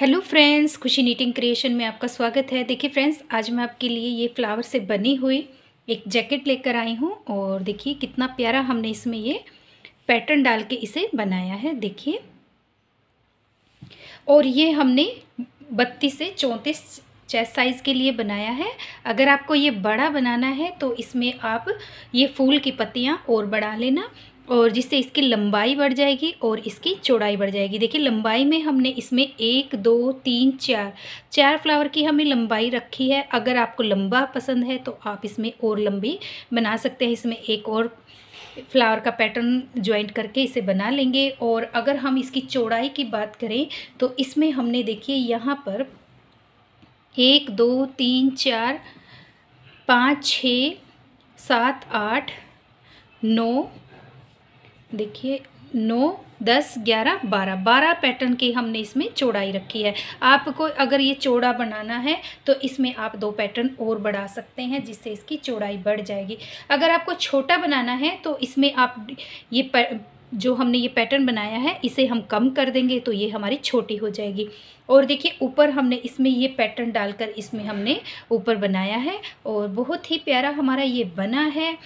hello friends Khushi knitting creation में आपका स्वागत है देखिए फ्रेंड्स आज मैं आपके लिए ये फ्लावर से बनी हुई एक जैकेट लेकर आई हूँ और देखिए कितना प्यारा हमने इसमें ये पैटर्न डाल के इसे बनाया है देखिए और ये हमने बत्तीस से चौंतीस चेस्ट साइज़ के लिए बनाया है अगर आपको ये बड़ा बनाना है तो इसमें आप ये फूल की पत्तियाँ और बढ़ा लेना और जिससे इसकी लंबाई बढ़ जाएगी और इसकी चौड़ाई बढ़ जाएगी देखिए लंबाई में हमने इसमें एक दो तीन चार चार फ्लावर की हमें लंबाई रखी है अगर आपको लंबा पसंद है तो आप इसमें और लंबी बना सकते हैं इसमें एक और फ्लावर का पैटर्न ज्वाइंट करके इसे बना लेंगे और अगर हम इसकी चौड़ाई की बात करें तो इसमें हमने देखिए यहाँ पर एक दो तीन चार पाँच छ सात आठ नौ देखिए नौ दस ग्यारह बारह बारह पैटर्न की हमने इसमें चौड़ाई रखी है आपको अगर ये चौड़ा बनाना है तो इसमें आप दो पैटर्न और बढ़ा सकते हैं जिससे इसकी चौड़ाई बढ़ जाएगी अगर आपको छोटा बनाना है तो इसमें आप ये जो हमने ये पैटर्न बनाया है इसे हम कम कर देंगे तो ये हमारी छोटी हो जाएगी और देखिए ऊपर हमने इसमें ये पैटर्न डालकर इसमें हमने ऊपर बनाया है और बहुत ही प्यारा हमारा ये बना है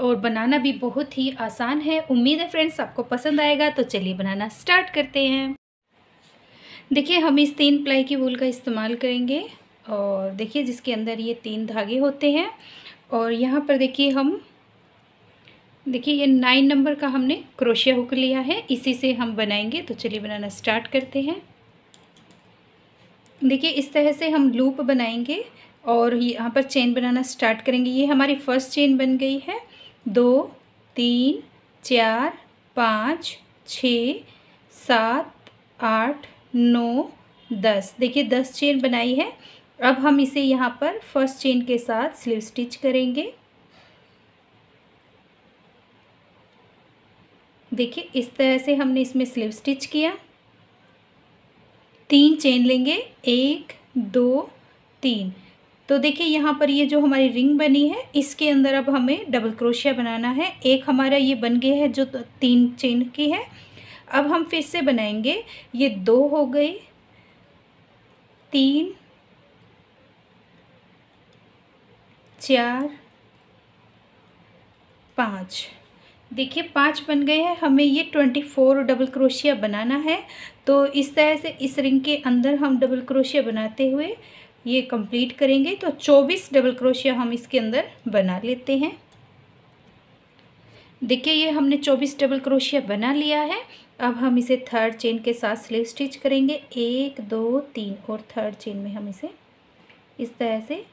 और बनाना भी बहुत ही आसान है उम्मीद है फ्रेंड्स आपको पसंद आएगा तो चलिए बनाना स्टार्ट करते हैं देखिए हम इस तीन प्लाई की वूल का इस्तेमाल करेंगे और देखिए जिसके अंदर ये तीन धागे होते हैं और यहाँ पर देखिए हम देखिए ये नाइन नंबर का हमने क्रोशिया हुक लिया है इसी से हम बनाएंगे तो चलिए बनाना स्टार्ट करते हैं देखिए इस तरह से हम लूप बनाएंगे और यहाँ पर चेन बनाना स्टार्ट करेंगे ये हमारी फर्स्ट चेन बन गई है दो तीन चार पाँच छ सात आठ नौ दस देखिए दस चेन बनाई है अब हम इसे यहाँ पर फर्स्ट चेन के साथ स्लीव स्टिच करेंगे देखिए इस तरह से हमने इसमें स्लीव स्टिच किया तीन चेन लेंगे एक दो तीन तो देखिए यहाँ पर ये जो हमारी रिंग बनी है इसके अंदर अब हमें डबल क्रोशिया बनाना है एक हमारा ये बन गया है जो तीन चेन की है अब हम फिर से बनाएंगे ये दो हो गई तीन चार पाँच देखिए पाँच बन गए हैं हमें ये ट्वेंटी फोर डबल क्रोशिया बनाना है तो इस तरह से इस रिंग के अंदर हम डबल क्रोशिया बनाते हुए ये कंप्लीट करेंगे तो चौबीस डबल क्रोशिया हम इसके अंदर बना लेते हैं देखिए ये हमने चौबीस डबल क्रोशिया बना लिया है अब हम इसे थर्ड चेन के साथ स्लीव स्टिच करेंगे एक दो तीन और थर्ड चेन में हम इसे इस तरह से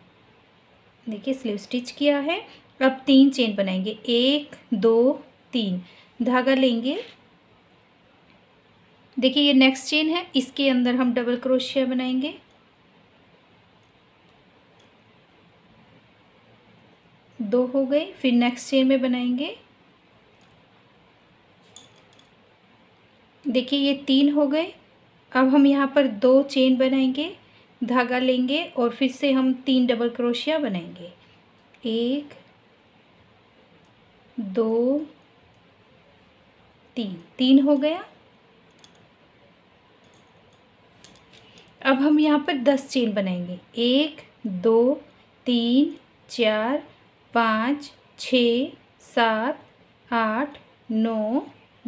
देखिए स्लीव स्टिच किया है अब तीन चेन बनाएंगे एक दो तीन धागा लेंगे देखिए ये नेक्स्ट चेन है इसके अंदर हम डबल क्रोशिया बनाएंगे दो हो गए फिर नेक्स्ट चेन में बनाएंगे देखिए ये तीन हो गए अब हम यहाँ पर दो चेन बनाएंगे धागा लेंगे और फिर से हम तीन डबल क्रोशिया बनाएंगे एक दो तीन तीन हो गया अब हम यहाँ पर दस चेन बनाएंगे एक दो तीन चार पाँच छ सात आठ नौ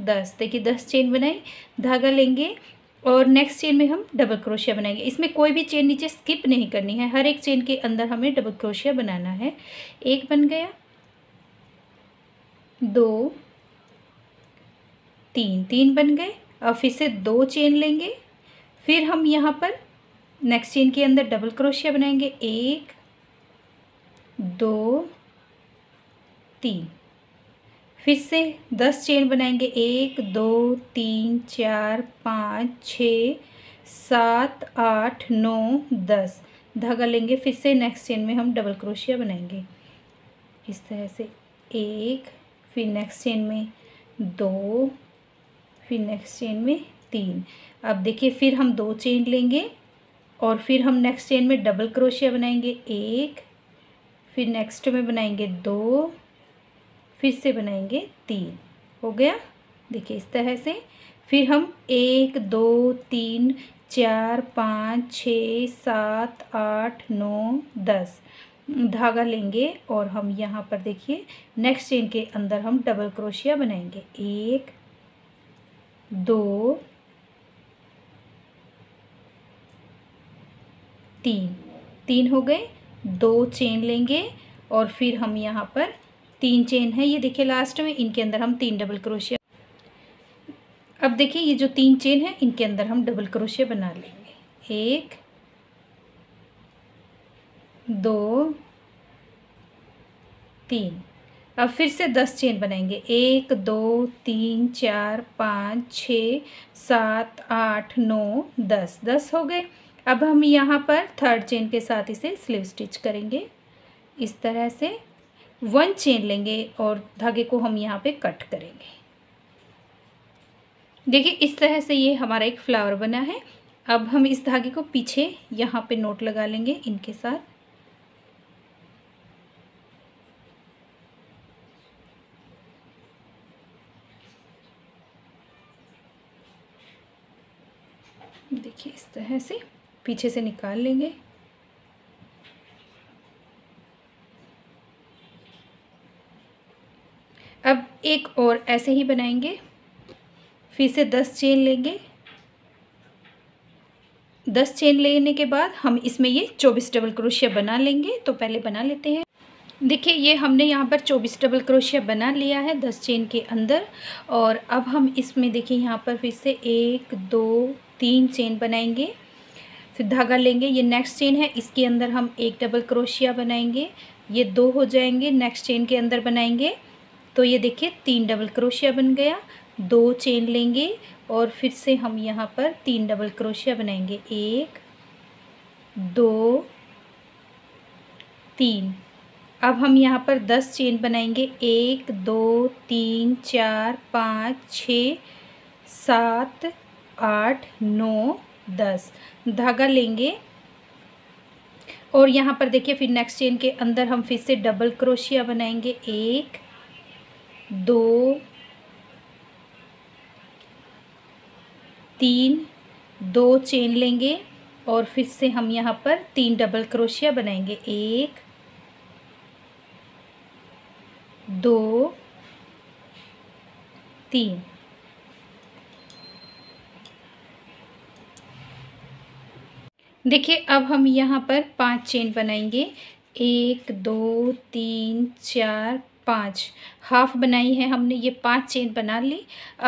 दस देखिए दस चेन बनाई धागा लेंगे और नेक्स्ट चेन में हम डबल क्रोशिया बनाएंगे इसमें कोई भी चेन नीचे स्किप नहीं करनी है हर एक चेन के अंदर हमें डबल क्रोशिया बनाना है एक बन गया दो तीन तीन बन गए और फिर से दो चेन लेंगे फिर हम यहाँ पर नेक्स्ट चेन के अंदर डबल क्रोशिया बनाएंगे एक दो तीन फिर से दस चेन बनाएंगे एक दो तीन चार पाँच छ सात आठ नौ दस धागा लेंगे फिर से नेक्स्ट चेन में हम डबल क्रोशिया बनाएंगे इस तरह से एक फिर नेक्स्ट चेन में दो फिर नेक्स्ट चेन में तीन अब देखिए फिर हम दो चेन लेंगे और फिर हम नेक्स्ट चेन में डबल क्रोशिया बनाएंगे एक फिर नेक्स्ट में बनाएंगे दो फिर से बनाएंगे तीन हो गया देखिए इस तरह से फिर हम एक दो तीन चार पाँच छ सात आठ नौ दस धागा लेंगे और हम यहाँ पर देखिए नेक्स्ट चेन के अंदर हम डबल क्रोशिया बनाएंगे एक दो तीन तीन हो गए दो चेन लेंगे और फिर हम यहाँ पर तीन चेन है ये देखिए लास्ट में इनके अंदर हम तीन डबल क्रोशिया अब देखिए ये जो तीन चेन है इनके अंदर हम डबल क्रोशिया बना लेंगे एक दो तीन अब फिर से दस चेन बनाएंगे एक दो तीन चार पाँच छ सात आठ नौ दस दस हो गए अब हम यहाँ पर थर्ड चेन के साथ इसे स्लीव स्टिच करेंगे इस तरह से वन चेन लेंगे और धागे को हम यहाँ पे कट करेंगे देखिए इस तरह से ये हमारा एक फ्लावर बना है अब हम इस धागे को पीछे यहाँ पे नोट लगा लेंगे इनके साथ देखिए इस तरह से पीछे से निकाल लेंगे एक और ऐसे ही बनाएंगे फिर से दस चेन लेंगे दस चेन लेने के बाद हम इसमें ये चौबीस डबल क्रोशिया बना लेंगे तो पहले बना लेते हैं देखिए ये हमने यहाँ पर चौबीस डबल क्रोशिया बना लिया है दस चेन के अंदर और अब हम इसमें देखिए यहाँ पर फिर से एक दो तीन चेन बनाएंगे फिर धागा लेंगे ये नेक्स्ट चेन है इसके अंदर हम एक डबल क्रोशिया बनाएंगे ये दो हो जाएंगे नेक्स्ट चेन के अंदर बनाएंगे तो ये देखिए तीन डबल क्रोशिया बन गया दो चेन लेंगे और फिर से हम यहाँ पर तीन डबल क्रोशिया बनाएंगे एक दो तीन अब हम यहाँ पर दस चेन बनाएंगे एक दो तीन चार पाँच छ सात आठ नौ दस धागा लेंगे और यहाँ पर देखिए फिर नेक्स्ट चेन के अंदर हम फिर से डबल क्रोशिया बनाएंगे एक दो तीन दो चेन लेंगे और फिर से हम यहाँ पर तीन डबल क्रोशिया बनाएंगे एक दो तीन देखिए अब हम यहाँ पर पांच चेन बनाएंगे एक दो तीन चार पाँच हाफ बनाई है हमने ये पांच चेन बना ली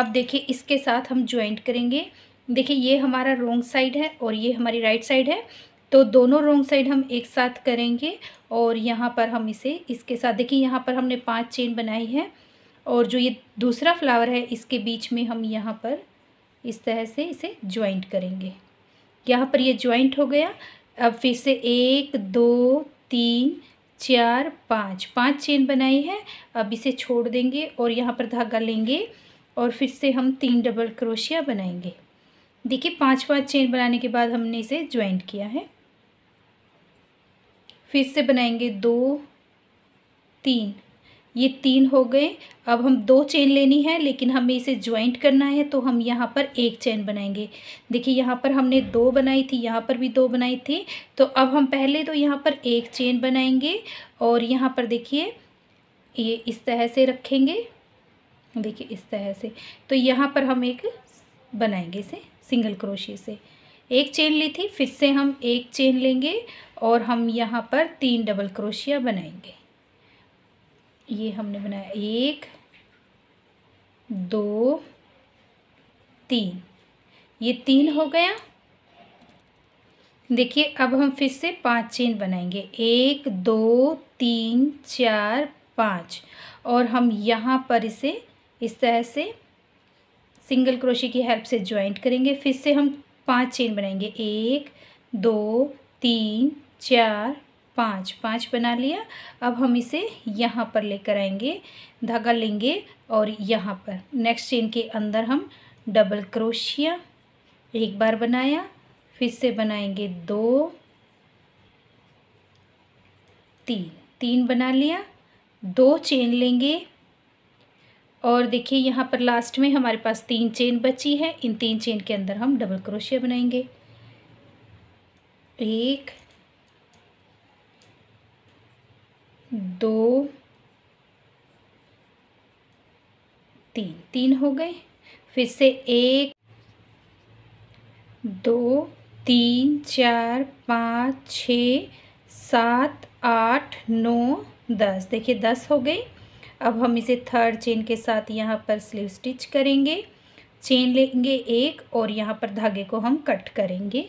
अब देखिए इसके साथ हम ज्वाइंट करेंगे देखिए ये हमारा रोंग साइड है और ये हमारी राइट साइड है तो दोनों रोंग साइड हम एक साथ करेंगे और यहाँ पर हम इसे इसके साथ देखिए यहाँ पर हमने पांच चेन बनाई है और जो ये दूसरा फ्लावर है इसके बीच में हम यहाँ पर इस तरह से इसे ज्वाइंट करेंगे यहाँ पर ये ज्वाइंट हो गया अब फिर से एक दो तीन चार पाँच पाँच चेन बनाई है अब इसे छोड़ देंगे और यहाँ पर धागा लेंगे और फिर से हम तीन डबल क्रोशिया बनाएंगे देखिए पाँच पाँच चेन बनाने के बाद हमने इसे ज्वाइंट किया है फिर से बनाएंगे दो तीन ये तीन हो गए अब हम दो चेन लेनी है लेकिन हमें इसे ज्वाइंट करना है तो हम यहाँ पर एक चेन बनाएंगे देखिए यहाँ पर हमने दो बनाई थी यहाँ पर भी दो बनाई थी तो अब हम पहले तो यहाँ पर एक चेन बनाएंगे और यहाँ पर देखिए ये इस तरह से रखेंगे देखिए इस तरह से तो यहाँ पर हम एक बनाएंगे इसे सिंगल क्रोशिया से एक चेन ली थी फिर से हम एक चेन लेंगे और हम यहाँ पर तीन डबल क्रोशिया बनाएंगे ये हमने बनाया एक दो तीन ये तीन हो गया देखिए अब हम फिर से पांच चेन बनाएंगे एक दो तीन चार पाँच और हम यहाँ पर इसे इस तरह से सिंगल क्रोशे की हेल्प से ज्वाइंट करेंगे फिर से हम पांच चेन बनाएंगे एक दो तीन चार पाँच पाँच बना लिया अब हम इसे यहाँ पर लेकर आएंगे धागा लेंगे और यहाँ पर नेक्स्ट चेन के अंदर हम डबल क्रोशिया एक बार बनाया फिर से बनाएंगे दो तीन तीन बना लिया दो चेन लेंगे और देखिए यहाँ पर लास्ट में हमारे पास तीन चेन बची है इन तीन चेन के अंदर हम डबल क्रोशिया बनाएंगे एक दो तीन तीन हो गए फिर से एक दो तीन चार पाँच छ सात आठ नौ दस देखिए दस हो गए अब हम इसे थर्ड चेन के साथ यहाँ पर स्लीव स्टिच करेंगे चेन लेंगे एक और यहाँ पर धागे को हम कट करेंगे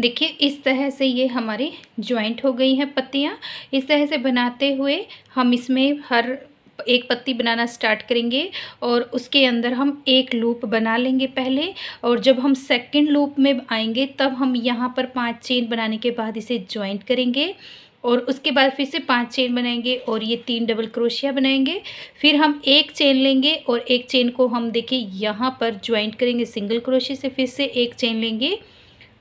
देखिए इस तरह से ये हमारी ज्वाइंट हो गई हैं पत्तियाँ इस तरह से बनाते हुए हम इसमें हर एक पत्ती बनाना स्टार्ट करेंगे और उसके अंदर हम एक लूप बना लेंगे पहले और जब हम सेकंड लूप में आएंगे तब हम यहाँ पर पांच चेन बनाने के बाद इसे ज्वाइंट करेंगे और उसके बाद फिर से पांच चेन बनाएंगे और ये तीन डबल क्रोशिया बनाएंगे फिर हम एक चेन लेंगे और एक चेन को हम देखिए यहाँ पर ज्वाइंट करेंगे सिंगल क्रोशिया से फिर से एक चेन लेंगे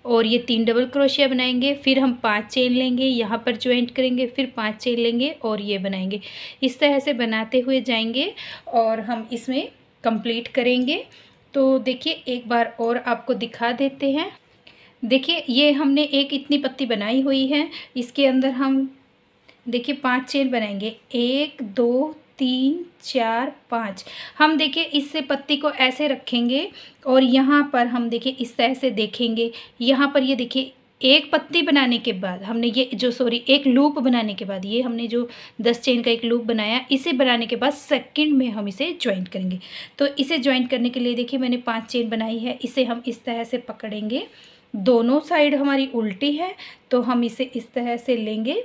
और ये तीन डबल क्रोशिया बनाएंगे फिर हम पांच चेन लेंगे यहाँ पर ज्वाइंट करेंगे फिर पांच चेन लेंगे और ये बनाएंगे इस तरह से बनाते हुए जाएंगे और हम इसमें कंप्लीट करेंगे तो देखिए एक बार और आपको दिखा देते हैं देखिए ये हमने एक इतनी पत्ती बनाई हुई है इसके अंदर हम देखिए पांच चेन बनाएंगे एक दो तीन चार पाँच हम देखिए इससे पत्ती को ऐसे रखेंगे और यहाँ पर हम देखिए इस तरह से देखेंगे यहाँ पर ये देखिए एक पत्ती बनाने के बाद हमने ये जो सॉरी एक लूप बनाने के बाद ये हमने जो दस चेन का एक लूप बनाया इसे बनाने के बाद सेकंड में हम इसे ज्वाइंट करेंगे तो इसे ज्वाइंट करने के लिए देखिए मैंने पांच चेन बनाई है इसे हम इस तरह से पकड़ेंगे दोनों साइड हमारी उल्टी है तो हम इसे इस तरह से लेंगे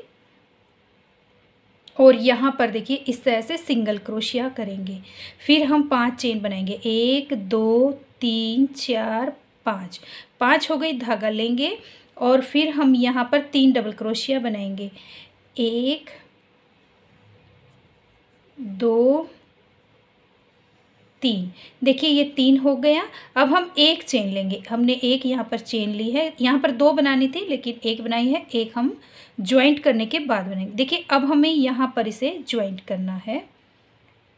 और यहाँ पर देखिए इस तरह से सिंगल क्रोशिया करेंगे फिर हम पांच चेन बनाएंगे एक दो तीन चार पाँच पाँच हो गई धागा लेंगे और फिर हम यहाँ पर तीन डबल क्रोशिया बनाएंगे एक दो तीन देखिए ये तीन हो गया अब हम एक चेन लेंगे हमने एक यहाँ पर चेन ली है यहाँ पर दो बनानी थी लेकिन एक बनाई है एक हम ज्वाइंट करने के बाद बनाएंगे देखिए अब हमें यहाँ पर इसे ज्वाइंट करना है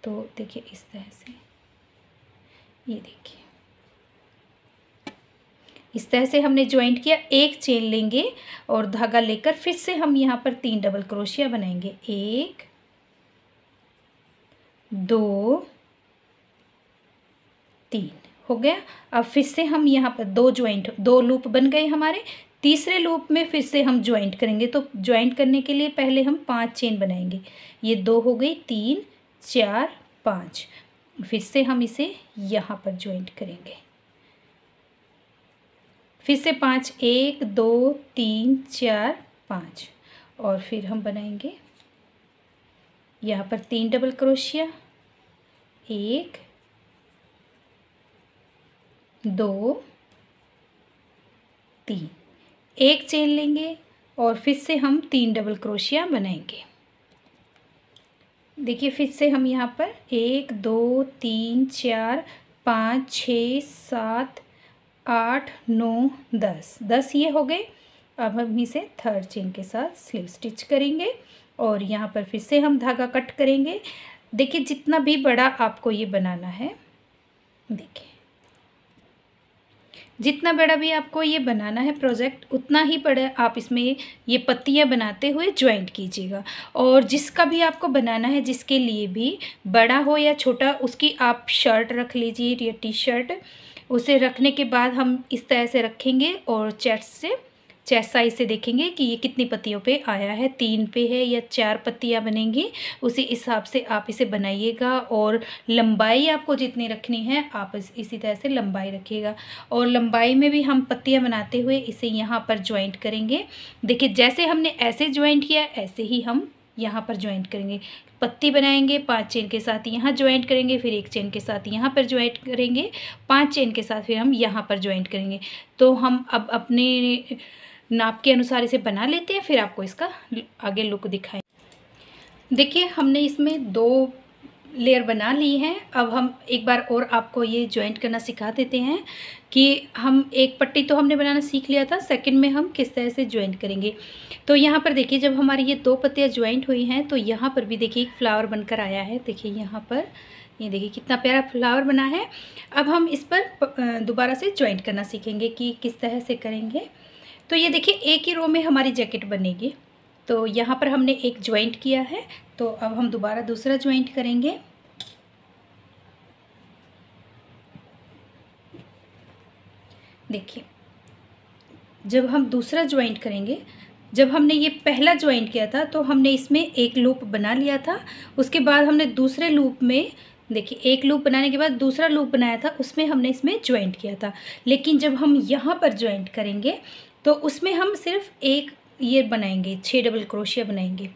तो देखिए इस तरह से ये देखिए इस तरह से हमने ज्वाइंट किया एक चेन लेंगे और धागा लेकर फिर से हम यहाँ पर तीन डबल क्रोशिया बनाएंगे एक दो तीन हो गया अब फिर से हम यहाँ पर दो ज्वाइंट दो लूप बन गए हमारे तीसरे लूप में फिर से हम ज्वाइंट करेंगे तो ज्वाइंट करने के लिए पहले हम पांच चेन बनाएंगे ये दो हो गई तीन चार पाँच फिर से हम इसे यहाँ पर ज्वाइंट करेंगे फिर से पाँच एक दो तीन चार पाँच और फिर हम बनाएंगे यहाँ पर तीन डबल क्रोशिया एक दो तीन एक चेन लेंगे और फिर से हम तीन डबल क्रोशिया बनाएंगे देखिए फिर से हम यहाँ पर एक दो तीन चार पाँच छ सात आठ नौ दस दस ये हो गए अब हम इसे थर्ड चेन के साथ स्लीव स्टिच करेंगे और यहाँ पर फिर से हम धागा कट करेंगे देखिए जितना भी बड़ा आपको ये बनाना है देखिए जितना बड़ा भी आपको ये बनाना है प्रोजेक्ट उतना ही बड़ा आप इसमें ये पत्तियाँ बनाते हुए ज्वाइंट कीजिएगा और जिसका भी आपको बनाना है जिसके लिए भी बड़ा हो या छोटा उसकी आप शर्ट रख लीजिए या टी शर्ट उसे रखने के बाद हम इस तरह से रखेंगे और चेस्ट से चेस्ट साइज से देखेंगे कि ये कितनी पत्तियों पे आया है तीन पे है या चार पत्तियाँ बनेंगी उसी हिसाब से आप इसे बनाइएगा और लंबाई आपको जितनी रखनी है आप इस, इसी तरह से लंबाई रखिएगा और लंबाई में भी हम पत्तियाँ बनाते हुए इसे यहाँ पर ज्वाइंट करेंगे देखिए जैसे हमने ऐसे ज्वाइंट किया ऐसे ही हम यहाँ पर ज्वाइंट करेंगे पत्ती बनाएंगे पांच चेन के साथ यहाँ ज्वाइंट करेंगे फिर एक चेन के साथ यहाँ पर ज्वाइंट करेंगे पांच चेन के साथ फिर हम यहाँ पर ज्वाइंट करेंगे तो हम अब अपने नाप के अनुसार इसे बना लेते हैं फिर आपको इसका आगे लुक दिखाए देखिए हमने इसमें दो लेयर बना ली है अब हम एक बार और आपको ये ज्वाइंट करना सिखा देते हैं कि हम एक पट्टी तो हमने बनाना सीख लिया था सेकंड में हम किस तरह से ज्वाइंट करेंगे तो यहाँ पर देखिए जब हमारी ये दो पत्तियाँ ज्वाइंट हुई हैं तो यहाँ पर भी देखिए एक फ्लावर बनकर आया है देखिए यहाँ पर ये देखिए कितना प्यारा फ्लावर बना है अब हम इस पर दोबारा से ज्वाइंट करना सीखेंगे कि किस तरह से करेंगे तो ये देखिए एक ही रो में हमारी जैकेट बनेगी तो यहाँ पर हमने एक ज्वाइंट किया है तो अब हम दोबारा दूसरा ज्वाइंट करेंगे देखिए जब हम दूसरा ज्वाइंट करेंगे जब हमने ये पहला ज्वाइंट किया था तो हमने इसमें एक लूप बना लिया था उसके बाद हमने दूसरे लूप में देखिए एक लूप बनाने के बाद दूसरा लूप बनाया था उसमें हमने इसमें ज्वाइंट किया था लेकिन जब हम यहाँ पर ज्वाइंट करेंगे तो उसमें हम सिर्फ एक ये बनाएंगे छः डबल क्रोशिया बनाएंगे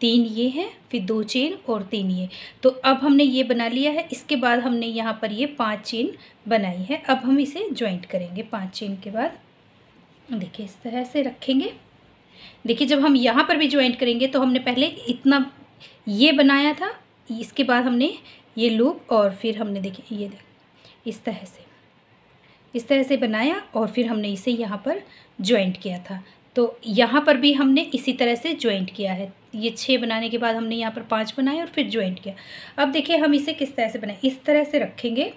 तीन ये हैं फिर दो चेन और तीन ये तो अब हमने ये बना लिया है इसके बाद हमने यहाँ पर ये पांच चेन बनाई है अब हम इसे ज्वाइंट करेंगे पांच चेन के बाद देखिए इस तरह से रखेंगे देखिए जब हम यहाँ पर भी ज्वाइंट करेंगे तो हमने पहले इतना ये बनाया था इसके बाद हमने ये लूप और फिर हमने देखिए ये देख इस तरह से इस तरह से बनाया और फिर हमने इसे यहाँ पर ज्वाइंट किया था तो यहाँ पर भी हमने इसी तरह से ज्वाइंट किया है ये छः बनाने के बाद हमने यहाँ पर पाँच बनाए और फिर ज्वाइंट किया अब देखिए हम इसे किस तरह से बनाए इस तरह से रखेंगे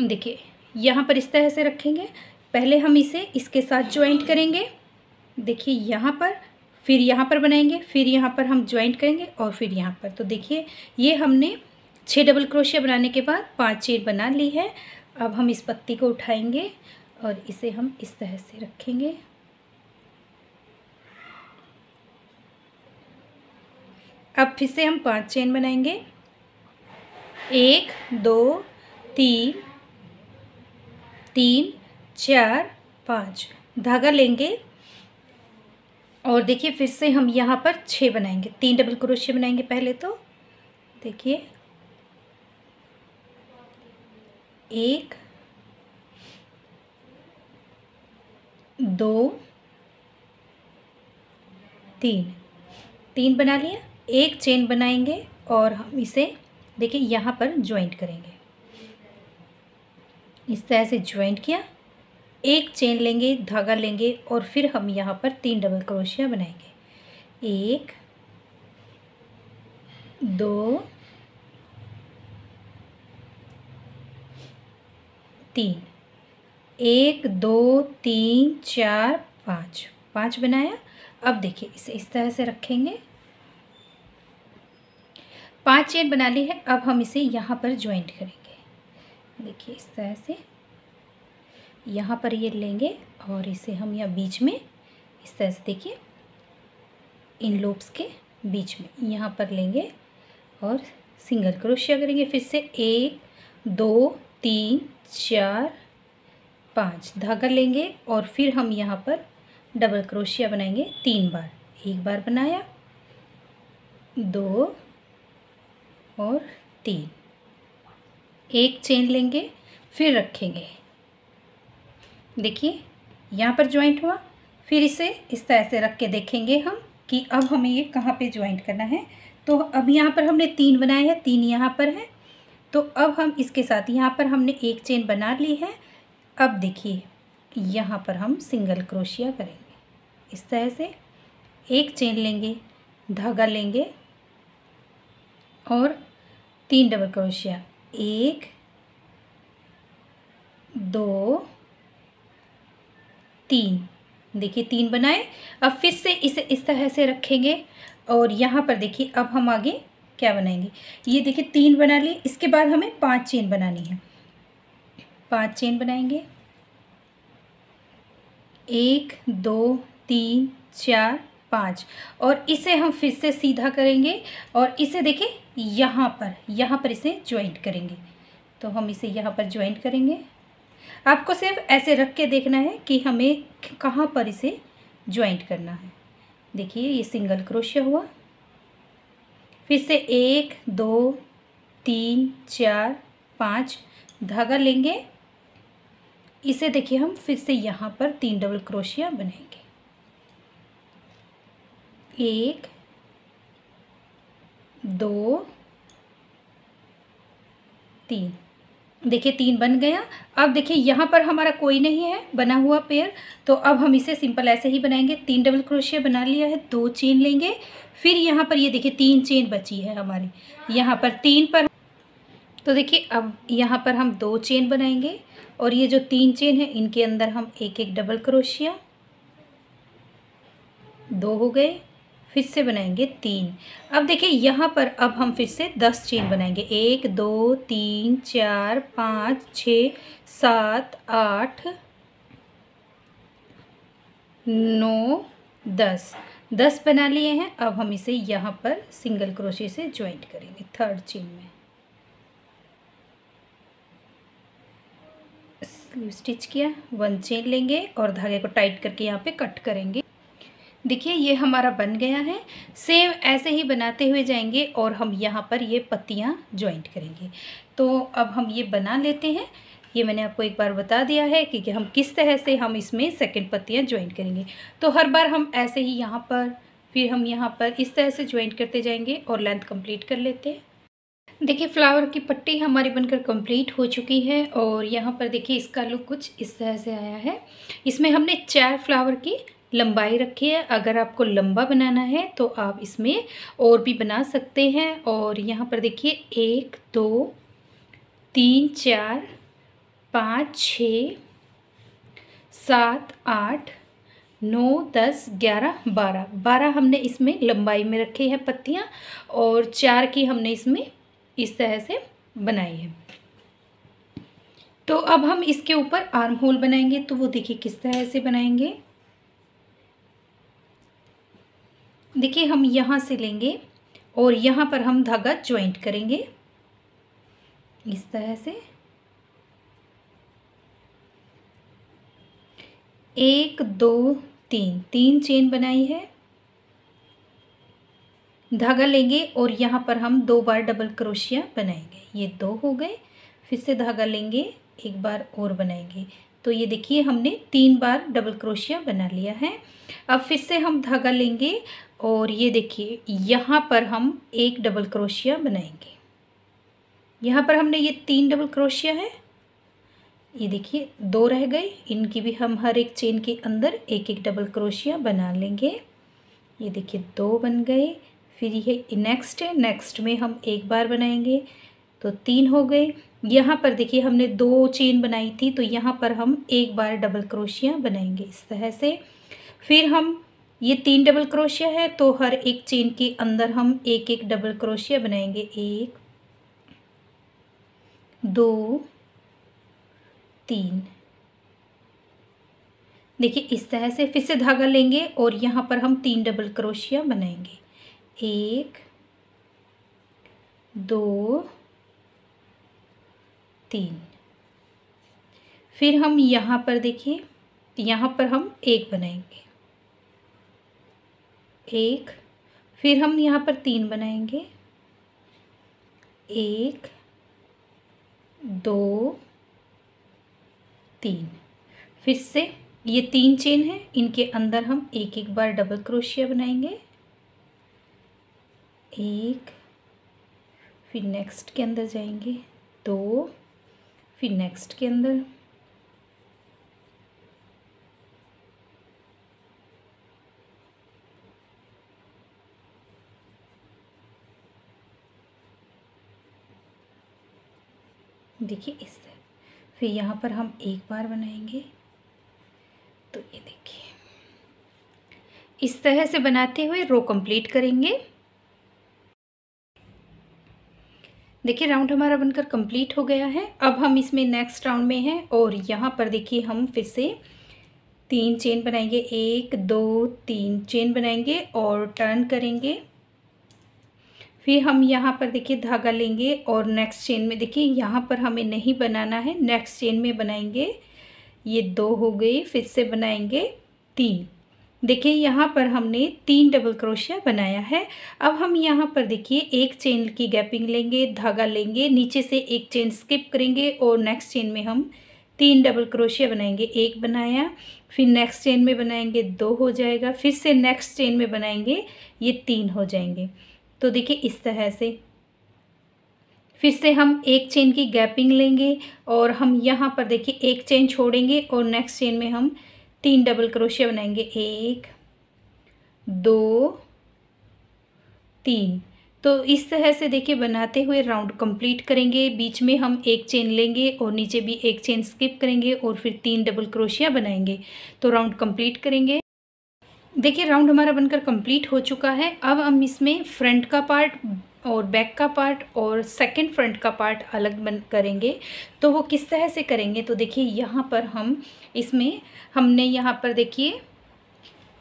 देखिए यहाँ पर इस तरह से रखेंगे पहले हम इसे इसके साथ ज्वाइंट करेंगे देखिए यहाँ पर फिर यहाँ पर बनाएंगे फिर यहाँ पर हम ज्वाइंट करेंगे और फिर यहाँ पर तो देखिए ये हमने छः डबल क्रोशिया बनाने के बाद पाँच चेन बना ली है अब हम इस पत्ती को उठाएंगे और इसे हम इस तरह से रखेंगे अब फिर से हम पांच चेन बनाएंगे एक दो तीन तीन चार पाँच धागा लेंगे और देखिए फिर से हम यहाँ पर छः बनाएंगे तीन डबल क्रोशिया बनाएंगे पहले तो देखिए एक दो तीन तीन बना लिया एक चेन बनाएंगे और हम इसे देखिए यहाँ पर ज्वाइंट करेंगे इस तरह से ज्वाइंट किया एक चेन लेंगे धागा लेंगे और फिर हम यहाँ पर तीन डबल क्रोशिया बनाएंगे एक दो तीन एक दो तीन चार पाँच पाँच बनाया अब देखिए इसे इस तरह से रखेंगे पांच चेन बना ली है अब हम इसे यहाँ पर ज्वाइंट करेंगे देखिए इस तरह से यहाँ पर ये लेंगे और इसे हम यहाँ बीच में इस तरह से देखिए इन लूप्स के बीच में यहाँ पर लेंगे और सिंगल क्रोशिया करेंगे फिर से एक दो तीन चार पाँच धागा लेंगे और फिर हम यहाँ पर डबल क्रोशिया बनाएंगे तीन बार एक बार बनाया दो और तीन एक चेन लेंगे फिर रखेंगे देखिए यहाँ पर ज्वाइंट हुआ फिर इसे इस तरह से रख के देखेंगे हम कि अब हमें ये कहाँ पे ज्वाइंट करना है तो अब यहाँ पर हमने तीन बनाए हैं तीन यहाँ पर है तो अब हम इसके साथ यहाँ पर हमने एक चेन बना ली है अब देखिए यहाँ पर हम सिंगल क्रोशिया करेंगे इस तरह से एक चेन लेंगे धागा लेंगे और तीन डबल क्रोशिया एक दो तीन देखिए तीन बनाए अब फिर से इसे इस तरह से रखेंगे और यहाँ पर देखिए अब हम आगे क्या बनाएंगे ये देखिए तीन बना लिए इसके बाद हमें पांच चेन बनानी है पांच चेन बनाएंगे एक दो तीन चार पाँच और इसे हम फिर से सीधा करेंगे और इसे देखिए यहाँ पर यहाँ पर इसे ज्वाइंट करेंगे तो हम इसे यहाँ पर ज्वाइंट करेंगे आपको सिर्फ ऐसे रख के देखना है कि हमें कहाँ पर इसे ज्वाइंट करना है देखिए ये सिंगल क्रोशिया हुआ फिर से एक दो तीन चार पाँच धागा लेंगे इसे देखिए हम फिर से यहाँ पर तीन डबल क्रोशिया बनाएंगे एक दो तीन देखिए तीन बन गया अब देखिए यहाँ पर हमारा कोई नहीं है बना हुआ पेयर तो अब हम इसे सिंपल ऐसे ही बनाएंगे तीन डबल क्रोशिया बना लिया है दो चेन लेंगे फिर यहाँ पर ये यह देखिए तीन चेन बची है हमारी यहाँ पर तीन पर तो देखिए अब यहाँ पर हम दो चेन बनाएंगे और ये जो तीन चेन है इनके अंदर हम एक एक डबल क्रोशिया दो हो गए फिर से बनाएंगे तीन अब देखिए यहाँ पर अब हम फिर से दस चेन बनाएंगे एक दो तीन चार पाँच छ सात आठ नौ दस दस बना लिए हैं अब हम इसे यहाँ पर सिंगल क्रोशे से ज्वाइंट करेंगे थर्ड चेन में स्टिच किया वन चेन लेंगे और धागे को टाइट करके यहाँ पे कट करेंगे देखिए ये हमारा बन गया है सेम ऐसे ही बनाते हुए जाएंगे और हम यहाँ पर ये पत्तियाँ ज्वाइंट करेंगे तो अब हम ये बना लेते हैं ये मैंने आपको एक बार बता दिया है कि, कि हम किस तरह से हम इसमें सेकंड पत्तियाँ ज्वाइंट करेंगे तो हर बार हम ऐसे ही यहाँ पर फिर हम यहाँ पर इस तरह से ज्वाइंट करते जाएंगे और लेंथ कंप्लीट कर लेते हैं देखिए फ्लावर की पट्टी हमारी बनकर कंप्लीट हो चुकी है और यहाँ पर देखिए इसका लुक कुछ इस तरह से आया है इसमें हमने चार फ्लावर की लंबाई रखी है अगर आपको लंबा बनाना है तो आप इसमें और भी बना सकते हैं और यहाँ पर देखिए एक दो तीन चार पाँच छ सात आठ नौ दस ग्यारह बारह बारह हमने इसमें लंबाई में रखे हैं पत्तियाँ और चार की हमने इसमें इस तरह से बनाई है तो अब हम इसके ऊपर आर्म होल बनाएंगे तो वो देखिए किस तरह से बनाएंगे देखिए हम यहाँ से लेंगे और यहाँ पर हम धागा ज्वाइंट करेंगे इस तरह से एक दो तीन तीन चेन बनाई है धागा लेंगे और यहाँ पर हम दो बार डबल क्रोशिया बनाएंगे ये दो हो गए फिर से धागा लेंगे एक बार और बनाएंगे तो ये देखिए हमने तीन बार डबल क्रोशिया बना लिया है अब फिर से हम धागा लेंगे और ये देखिए यहाँ पर हम एक डबल क्रोशिया बनाएंगे यहाँ पर हमने ये तीन डबल क्रोशिया है ये देखिए दो रह गए इनकी भी हम हर एक चेन के अंदर एक एक डबल क्रोशिया बना लेंगे ये देखिए दो बन गए फिर ये नेक्स्ट है नेक्स्ट में हम एक बार बनाएंगे तो तीन हो गए यहाँ पर देखिए हमने दो चेन बनाई थी तो यहाँ पर हम एक बार डबल क्रोशिया बनाएंगे इस तरह से फिर हम ये तीन डबल क्रोशिया है तो हर एक चेन के अंदर हम एक एक डबल क्रोशिया बनाएंगे एक दो तीन देखिए इस तरह से फिर से धागा लेंगे और यहाँ पर हम तीन डबल क्रोशिया बनाएंगे एक दो तीन फिर हम यहाँ पर देखिए यहाँ पर हम एक बनाएंगे एक फिर हम यहाँ पर तीन बनाएंगे एक दो तीन फिर से ये तीन चेन है इनके अंदर हम एक एक बार डबल क्रोशिया बनाएंगे एक फिर नेक्स्ट के अंदर जाएंगे दो फिर नेक्स्ट के अंदर देखिए इस तरह फिर यहाँ पर हम एक बार बनाएंगे तो ये देखिए इस तरह से बनाते हुए रो कंप्लीट करेंगे देखिए राउंड हमारा बनकर कंप्लीट हो गया है अब हम इसमें नेक्स्ट राउंड में हैं और यहाँ पर देखिए हम फिर से तीन चेन बनाएंगे एक दो तीन चेन बनाएंगे और टर्न करेंगे फिर हम यहाँ पर देखिए धागा लेंगे और नेक्स्ट चेन में देखिए यहाँ पर हमें नहीं बनाना है नेक्स्ट चेन में बनाएंगे ये दो हो गई फिर से बनाएंगे तीन देखिए यहाँ पर हमने तीन डबल क्रोशिया बनाया है अब हम यहाँ पर देखिए एक चेन की गैपिंग लेंगे धागा लेंगे नीचे से एक चेन स्किप करेंगे और नेक्स्ट चेन में हम तीन डबल क्रोशिया बनाएंगे एक बनाया फिर नेक्स्ट चेन में बनाएंगे दो हो जाएगा फिर से नेक्स्ट चेन में बनाएंगे ये तीन हो जाएंगे तो देखिए इस तरह से फिर से हम एक चेन की गैपिंग लेंगे और हम यहाँ पर देखिए एक चेन छोड़ेंगे और नेक्स्ट चेन में हम तीन डबल क्रोशिया बनाएंगे एक दो तीन तो इस तरह से देखिए बनाते हुए राउंड कंप्लीट करेंगे बीच में हम एक चेन लेंगे और नीचे भी एक चेन स्किप करेंगे और फिर तीन डबल क्रोशिया बनाएंगे तो राउंड कंप्लीट करेंगे देखिए राउंड हमारा बनकर कंप्लीट हो चुका है अब हम इसमें फ्रंट का पार्ट और बैक का पार्ट और सेकंड फ्रंट का पार्ट अलग बन करेंगे तो वो किस तरह से करेंगे तो देखिए यहाँ पर हम इसमें हमने यहाँ पर देखिए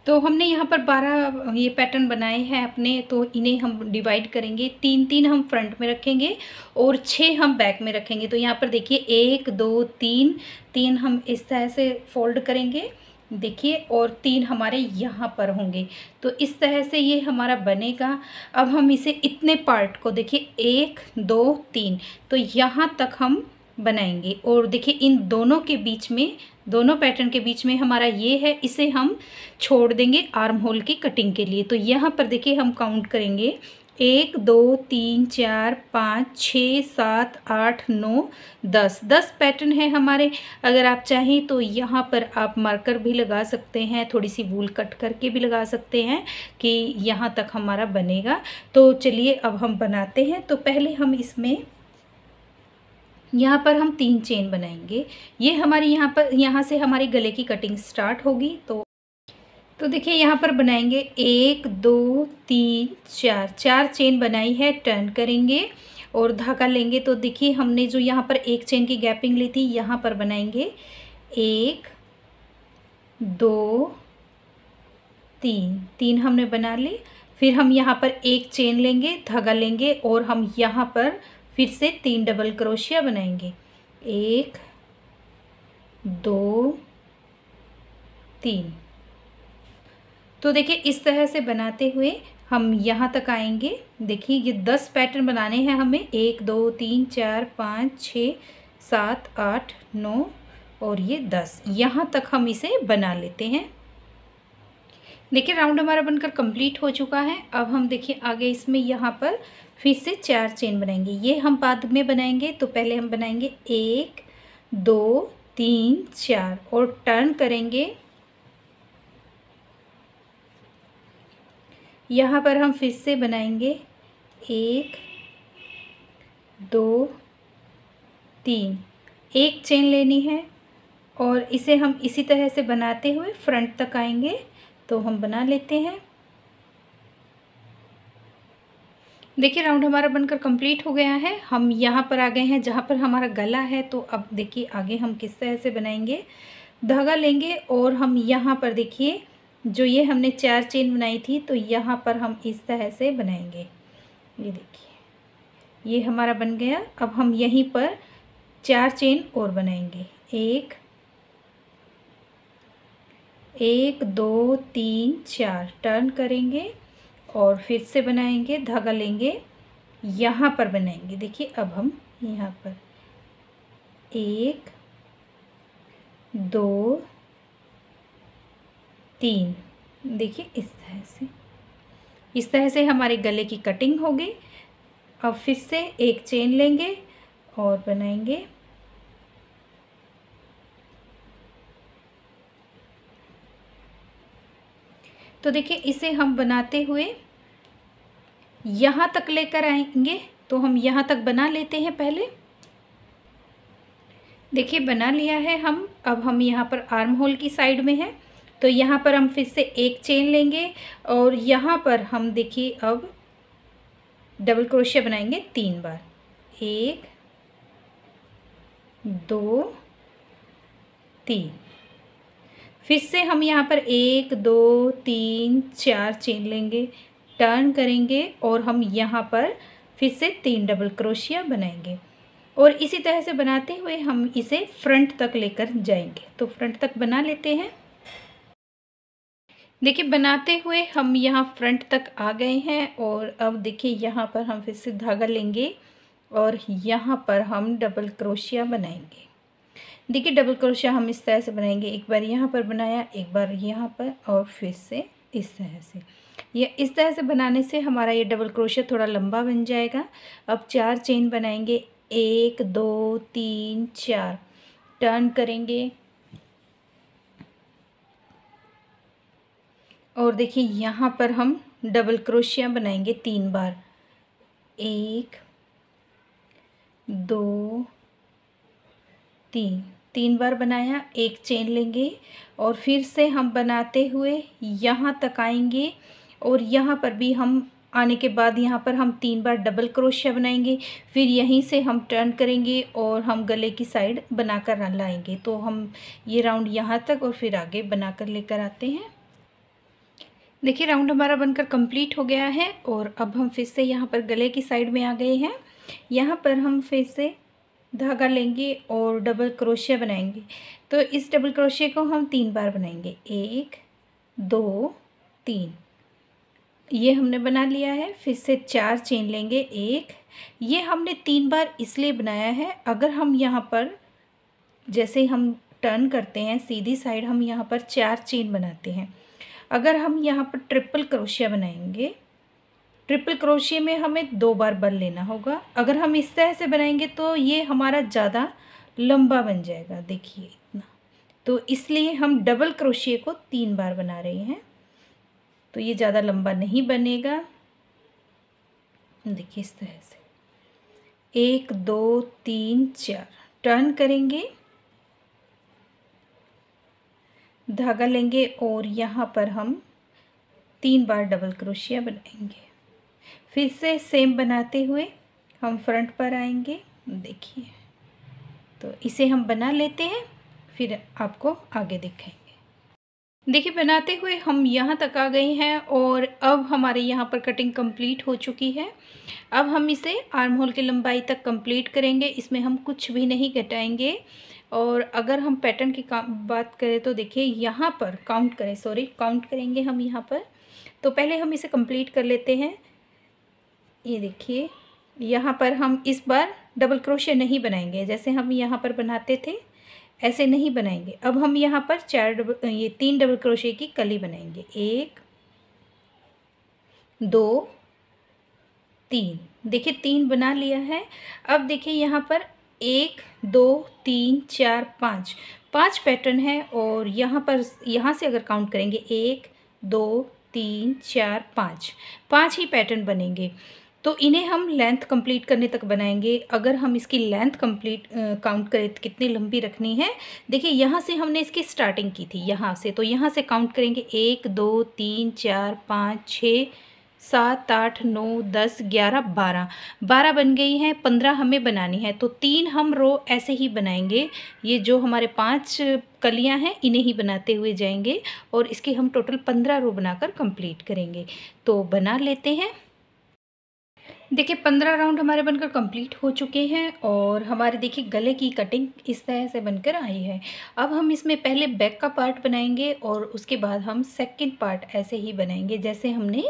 तो हमने यहाँ पर बारह ये पैटर्न बनाए हैं अपने तो इन्हें हम डिवाइड करेंगे तीन तीन हम फ्रंट में रखेंगे और छः हम बैक में रखेंगे तो यहाँ पर देखिए एक दो तीन तीन हम इस तरह से फोल्ड करेंगे देखिए और तीन हमारे यहाँ पर होंगे तो इस तरह से ये हमारा बनेगा अब हम इसे इतने पार्ट को देखिए एक दो तीन तो यहाँ तक हम बनाएंगे और देखिए इन दोनों के बीच में दोनों पैटर्न के बीच में हमारा ये है इसे हम छोड़ देंगे आर्म होल की कटिंग के लिए तो यहाँ पर देखिए हम काउंट करेंगे एक दो तीन चार पाँच छः सात आठ नौ दस दस पैटर्न है हमारे अगर आप चाहें तो यहाँ पर आप मार्कर भी लगा सकते हैं थोड़ी सी वूल कट करके भी लगा सकते हैं कि यहाँ तक हमारा बनेगा तो चलिए अब हम बनाते हैं तो पहले हम इसमें यहाँ पर हम तीन चेन बनाएंगे ये यह हमारे यहाँ पर यहाँ से हमारी गले की कटिंग स्टार्ट होगी तो तो देखिए यहाँ पर बनाएंगे एक दो तीन चार चार चेन बनाई है टर्न करेंगे और धागा लेंगे तो देखिए हमने जो यहाँ पर एक चेन की गैपिंग ली थी यहाँ पर बनाएंगे एक दो तीन तीन हमने बना ली फिर हम यहाँ पर एक चेन लेंगे धागा लेंगे और हम यहाँ पर फिर से तीन डबल क्रोशिया बनाएंगे एक दो तीन तो देखिए इस तरह से बनाते हुए हम यहाँ तक आएंगे देखिए ये दस पैटर्न बनाने हैं हमें एक दो तीन चार पाँच छ सात आठ नौ और ये दस यहाँ तक हम इसे बना लेते हैं देखिए राउंड हमारा बनकर कंप्लीट हो चुका है अब हम देखिए आगे इसमें यहाँ पर फिर से चार चेन बनाएंगे ये हम बाद में बनाएंगे तो पहले हम बनाएंगे एक दो तीन चार और टर्न करेंगे यहाँ पर हम फिर से बनाएंगे एक दो तीन एक चेन लेनी है और इसे हम इसी तरह से बनाते हुए फ्रंट तक आएंगे तो हम बना लेते हैं देखिए राउंड हमारा बनकर कंप्लीट हो गया है हम यहाँ पर आ गए हैं जहाँ पर हमारा गला है तो अब देखिए आगे हम किस तरह से बनाएंगे धागा लेंगे और हम यहाँ पर देखिए जो ये हमने चार चेन बनाई थी तो यहाँ पर हम इस तरह से बनाएंगे ये देखिए ये हमारा बन गया अब हम यहीं पर चार चेन और बनाएंगे एक एक दो तीन चार टर्न करेंगे और फिर से बनाएंगे धागा लेंगे यहाँ पर बनाएंगे देखिए अब हम यहाँ पर एक दो तीन देखिए इस तरह से इस तरह से हमारे गले की कटिंग होगी अब फिर से एक चेन लेंगे और बनाएंगे तो देखिए इसे हम बनाते हुए यहाँ तक लेकर आएंगे तो हम यहाँ तक बना लेते हैं पहले देखिए बना लिया है हम अब हम यहाँ पर आर्म होल की साइड में है तो यहाँ पर हम फिर से एक चेन लेंगे और यहाँ पर हम देखिए अब डबल क्रोशिया बनाएंगे तीन बार एक दो तीन फिर से हम यहाँ पर एक दो तीन चार चेन लेंगे टर्न करेंगे और हम यहाँ पर फिर से तीन डबल क्रोशिया बनाएंगे और इसी तरह से बनाते हुए हम इसे फ्रंट तक लेकर जाएंगे तो फ्रंट तक बना लेते हैं देखिए बनाते हुए हम यहाँ फ्रंट तक आ गए हैं और अब देखिए यहाँ पर हम फिर से धागा लेंगे और यहाँ पर हम डबल क्रोशिया बनाएंगे देखिए डबल क्रोशिया हम इस तरह से बनाएंगे एक बार यहाँ पर बनाया एक बार यहाँ पर और फिर से इस तरह से यह इस तरह से बनाने से हमारा ये डबल क्रोशिया थोड़ा लंबा बन जाएगा अब चार चेन बनाएंगे एक दो तीन चार टर्न करेंगे और देखिए यहाँ पर हम डबल क्रोशिया बनाएंगे तीन बार एक दो तीन तीन बार बनाया एक चेन लेंगे और फिर से हम बनाते हुए यहाँ तक आएंगे और यहाँ पर भी हम आने के बाद यहाँ पर हम तीन बार डबल क्रोशिया बनाएंगे फिर यहीं से हम टर्न करेंगे और हम गले की साइड बनाकर लाएंगे तो हम ये राउंड यहाँ तक और फिर आगे बनाकर लेकर आते हैं देखिए राउंड हमारा बनकर कंप्लीट हो गया है और अब हम फिर से यहाँ पर गले की साइड में आ गए हैं यहाँ पर हम फिर से धागा लेंगे और डबल क्रोशिया बनाएंगे तो इस डबल क्रोशिया को हम तीन बार बनाएंगे एक दो तीन ये हमने बना लिया है फिर से चार चेन लेंगे एक ये हमने तीन बार इसलिए बनाया है अगर हम यहाँ पर जैसे हम टर्न करते हैं सीधी साइड हम यहाँ पर चार चेन बनाते हैं अगर हम यहाँ पर ट्रिपल क्रोशिया बनाएंगे ट्रिपल क्रोशिया में हमें दो बार बल लेना होगा अगर हम इस तरह से बनाएंगे तो ये हमारा ज़्यादा लंबा बन जाएगा देखिए इतना तो इसलिए हम डबल क्रोशिए को तीन बार बना रहे हैं तो ये ज़्यादा लंबा नहीं बनेगा देखिए इस तरह से एक दो तीन चार टर्न करेंगे धागा लेंगे और यहाँ पर हम तीन बार डबल क्रोशिया बनाएंगे फिर से सेम बनाते हुए हम फ्रंट पर आएंगे देखिए तो इसे हम बना लेते हैं फिर आपको आगे दिखाएंगे देखिए बनाते हुए हम यहाँ तक आ गए हैं और अब हमारे यहाँ पर कटिंग कंप्लीट हो चुकी है अब हम इसे आर्म होल की लंबाई तक कंप्लीट करेंगे इसमें हम कुछ भी नहीं घटाएंगे और अगर हम पैटर्न की बात करें तो देखिए यहाँ पर काउंट करें सॉरी काउंट करेंगे हम यहाँ पर तो पहले हम इसे कंप्लीट कर लेते हैं ये देखिए यहाँ पर हम इस बार डबल क्रोशे नहीं बनाएंगे जैसे हम यहाँ पर बनाते थे ऐसे नहीं बनाएंगे अब हम यहाँ पर चार डबल ये तीन डबल क्रोशे की कली बनाएंगे एक दो तीन देखिए तीन बना लिया है अब देखिए यहाँ पर एक दो तीन चार पाँच पांच पैटर्न है और यहाँ पर यहाँ से अगर काउंट करेंगे एक दो तीन चार पाँच पांच ही पैटर्न बनेंगे तो इन्हें हम लेंथ कंप्लीट करने तक बनाएंगे अगर हम इसकी लेंथ कंप्लीट काउंट करें तो कितनी लंबी रखनी है देखिए यहाँ से हमने इसकी स्टार्टिंग की थी यहाँ से तो यहाँ से काउंट करेंगे एक दो तीन चार पाँच छः सात आठ नौ दस ग्यारह बारह बारह बन गई हैं पंद्रह हमें बनानी है तो तीन हम रो ऐसे ही बनाएंगे ये जो हमारे पांच कलियां हैं इन्हें ही बनाते हुए जाएंगे और इसकी हम टोटल पंद्रह रो बनाकर कंप्लीट करेंगे तो बना लेते हैं देखिए पंद्रह राउंड हमारे बनकर कंप्लीट हो चुके हैं और हमारे देखिए गले की कटिंग इस तरह से बनकर आई है अब हम इसमें पहले बैक का पार्ट बनाएंगे और उसके बाद हम सेकंड पार्ट ऐसे ही बनाएंगे जैसे हमने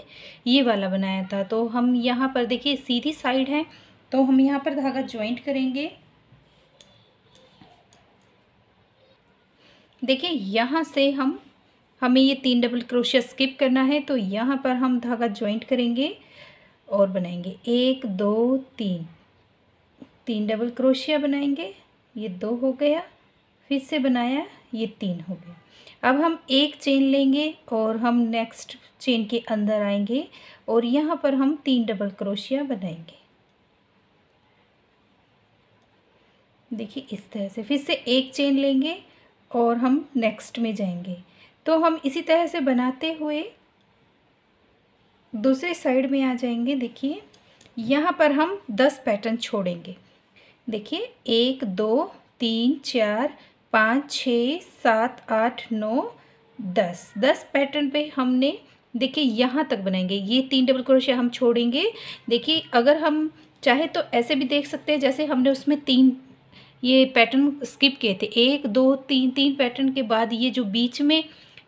ये वाला बनाया था तो हम यहाँ पर देखिए सीधी साइड है तो हम यहाँ पर धागा ज्वाइंट करेंगे देखिए यहाँ से हम हमें ये तीन डबल क्रोशिया स्किप करना है तो यहाँ पर हम धागा ज्वाइंट करेंगे और बनाएंगे एक दो तीन तीन डबल क्रोशिया बनाएंगे ये दो हो गया फिर से बनाया ये तीन हो गया अब हम एक चेन लेंगे और हम नेक्स्ट चेन के अंदर आएंगे और यहाँ पर हम तीन डबल क्रोशिया बनाएंगे देखिए इस तरह से फिर से एक चेन लेंगे और हम नेक्स्ट में जाएंगे तो हम इसी तरह से बनाते हुए दूसरे साइड में आ जाएंगे देखिए यहाँ पर हम दस पैटर्न छोड़ेंगे देखिए एक दो तीन चार पाँच छ सात आठ नौ दस दस पैटर्न पे हमने देखिए यहाँ तक बनाएंगे ये तीन डबल क्रोशिया हम छोड़ेंगे देखिए अगर हम चाहे तो ऐसे भी देख सकते हैं जैसे हमने उसमें तीन ये पैटर्न स्किप किए थे एक दो तीन तीन पैटर्न के बाद ये जो बीच में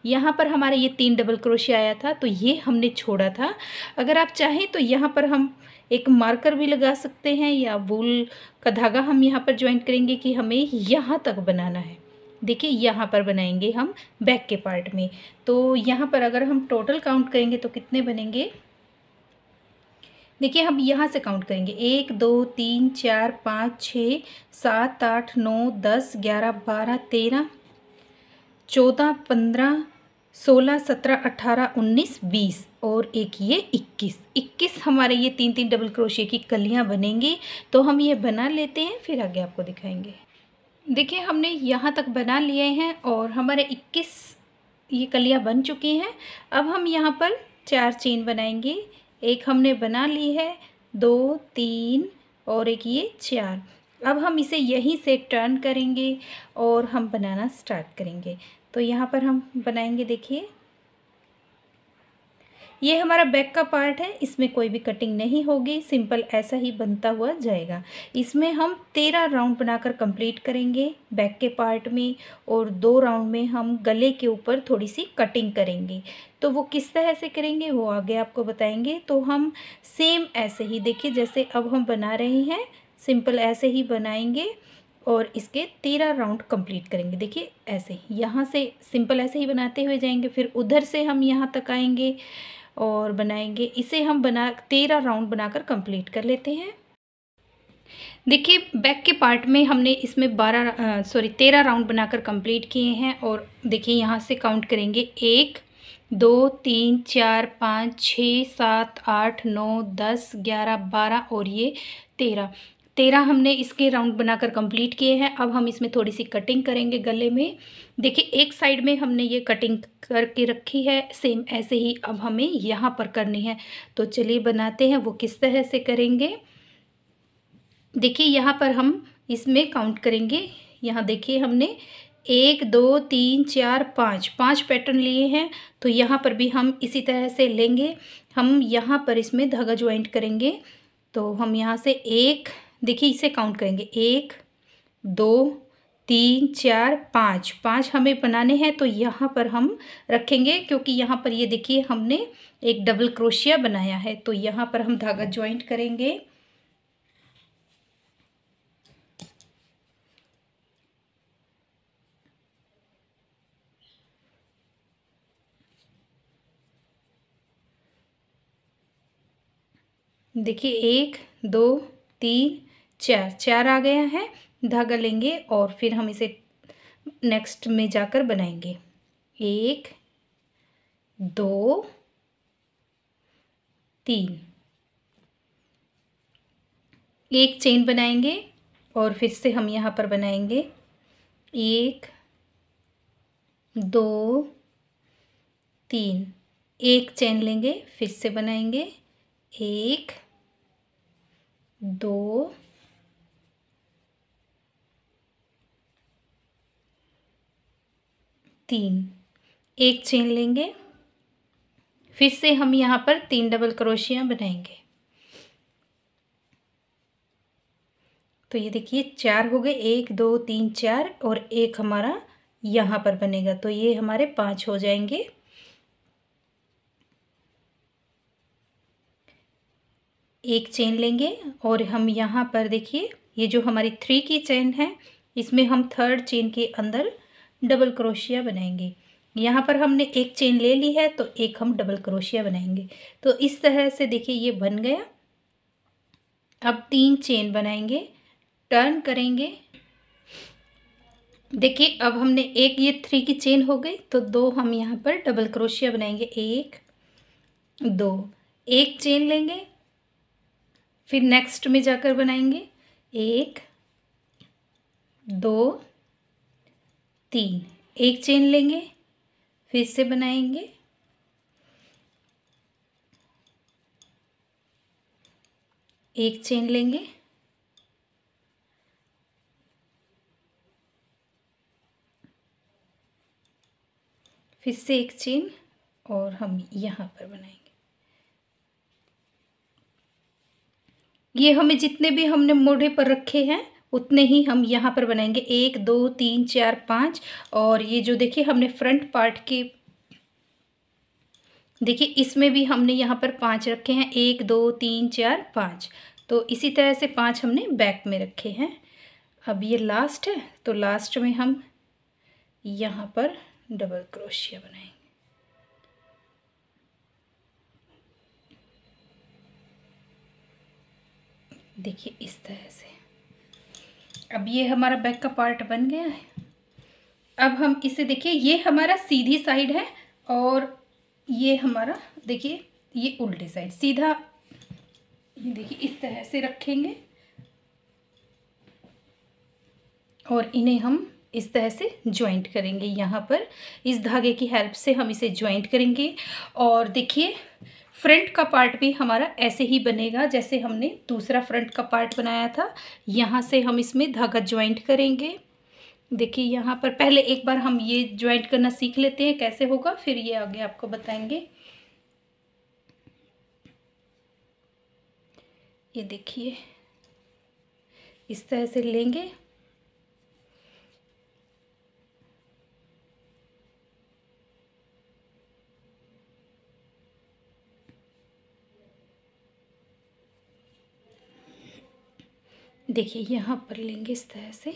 यहाँ पर हमारे ये तीन डबल क्रोशिया आया था तो ये हमने छोड़ा था अगर आप चाहें तो यहाँ पर हम एक मार्कर भी लगा सकते हैं या वूल का धागा हम यहाँ पर ज्वाइन करेंगे कि हमें यहाँ तक बनाना है देखिए यहाँ पर बनाएंगे हम बैक के पार्ट में तो यहाँ पर अगर हम टोटल काउंट करेंगे तो कितने बनेंगे देखिए हम यहाँ से काउंट करेंगे एक दो तीन चार पाँच छ सात आठ नौ दस ग्यारह बारह तेरह चौदह पंद्रह सोलह सत्रह अट्ठारह उन्नीस बीस और एक ये इक्कीस इक्कीस हमारे ये तीन तीन डबल क्रोशिया की कलियाँ बनेंगी तो हम ये बना लेते हैं फिर आगे आपको दिखाएंगे देखिए हमने यहाँ तक बना लिए हैं और हमारे इक्कीस ये कलियाँ बन चुकी हैं अब हम यहाँ पर चार चेन बनाएंगे एक हमने बना ली है दो तीन और एक ये चार अब हम इसे यहीं से टर्न करेंगे और हम बनाना स्टार्ट करेंगे तो यहाँ पर हम बनाएंगे देखिए ये हमारा बैक का पार्ट है इसमें कोई भी कटिंग नहीं होगी सिंपल ऐसा ही बनता हुआ जाएगा इसमें हम तेरह राउंड बनाकर कंप्लीट करेंगे बैक के पार्ट में और दो राउंड में हम गले के ऊपर थोड़ी सी कटिंग करेंगे तो वो किस तरह से करेंगे वो आगे आपको बताएंगे तो हम सेम ऐसे ही देखिए जैसे अब हम बना रहे हैं सिंपल ऐसे ही बनाएंगे और इसके तेरह राउंड कंप्लीट करेंगे देखिए ऐसे यहाँ से सिंपल ऐसे ही बनाते हुए जाएंगे फिर उधर से हम यहाँ तक आएंगे और बनाएंगे इसे हम बना तेरह राउंड बनाकर कंप्लीट कर लेते हैं देखिए बैक के पार्ट में हमने इसमें बारह सॉरी तेरह राउंड बनाकर कंप्लीट किए हैं और देखिए यहाँ से काउंट करेंगे एक दो तीन चार पाँच छः सात आठ नौ दस ग्यारह बारह और ये तेरह तेरह हमने इसके राउंड बनाकर कंप्लीट किए हैं अब हम इसमें थोड़ी सी कटिंग करेंगे गले में देखिए एक साइड में हमने ये कटिंग करके रखी है सेम ऐसे ही अब हमें यहाँ पर करनी है तो चलिए बनाते हैं वो किस तरह से करेंगे देखिए यहाँ पर हम इसमें काउंट करेंगे यहाँ देखिए हमने एक दो तीन चार पाँच पाँच पैटर्न लिए हैं तो यहाँ पर भी हम इसी तरह से लेंगे हम यहाँ पर इसमें धागा ज्वाइंट करेंगे तो हम यहाँ से एक देखिए इसे काउंट करेंगे एक दो तीन चार पाँच पाँच हमें बनाने हैं तो यहाँ पर हम रखेंगे क्योंकि यहाँ पर ये देखिए हमने एक डबल क्रोशिया बनाया है तो यहाँ पर हम धागा ज्वाइंट करेंगे देखिए एक दो तीन चार चार आ गया है धागा लेंगे और फिर हम इसे नेक्स्ट में जाकर बनाएंगे एक दो तीन एक चेन बनाएंगे और फिर से हम यहाँ पर बनाएंगे एक दो तीन एक चेन लेंगे फिर से बनाएंगे एक दो तीन एक चेन लेंगे फिर से हम यहाँ पर तीन डबल क्रोशिया बनाएंगे तो ये देखिए चार हो गए एक दो तीन चार और एक हमारा यहाँ पर बनेगा तो ये हमारे पांच हो जाएंगे एक चेन लेंगे और हम यहाँ पर देखिए ये जो हमारी थ्री की चेन है इसमें हम थर्ड चेन के अंदर डबल क्रोशिया बनाएंगे यहाँ पर हमने एक चेन ले ली है तो एक हम डबल क्रोशिया बनाएंगे तो इस तरह से देखिए ये बन गया अब तीन चेन बनाएंगे टर्न करेंगे देखिए अब हमने एक ये थ्री की चेन हो गई तो दो हम यहाँ पर डबल क्रोशिया बनाएंगे एक दो एक चेन लेंगे फिर नेक्स्ट में जाकर बनाएंगे एक दो तीन एक चेन लेंगे फिर से बनाएंगे एक चेन लेंगे फिर से एक चेन और हम यहाँ पर बनाएंगे ये हमें जितने भी हमने मोढ़े पर रखे हैं उतने ही हम यहाँ पर बनाएंगे एक दो तीन चार पाँच और ये जो देखिए हमने फ्रंट पार्ट के देखिए इसमें भी हमने यहाँ पर पाँच रखे हैं एक दो तीन चार पाँच तो इसी तरह से पाँच हमने बैक में रखे हैं अब ये लास्ट है तो लास्ट में हम यहाँ पर डबल क्रोशिया बनाएंगे देखिए इस तरह से अब ये हमारा बैक का पार्ट बन गया है अब हम इसे देखिए ये हमारा सीधी साइड है और ये हमारा देखिए ये उल्टी साइड सीधा देखिए इस तरह से रखेंगे और इन्हें हम इस तरह से ज्वाइंट करेंगे यहाँ पर इस धागे की हेल्प से हम इसे ज्वाइंट करेंगे और देखिए फ्रंट का पार्ट भी हमारा ऐसे ही बनेगा जैसे हमने दूसरा फ्रंट का पार्ट बनाया था यहाँ से हम इसमें धागा ज्वाइंट करेंगे देखिए यहाँ पर पहले एक बार हम ये ज्वाइंट करना सीख लेते हैं कैसे होगा फिर ये आगे आपको बताएंगे ये देखिए इस तरह से लेंगे देखिए यहाँ पर लेंगे इस तरह से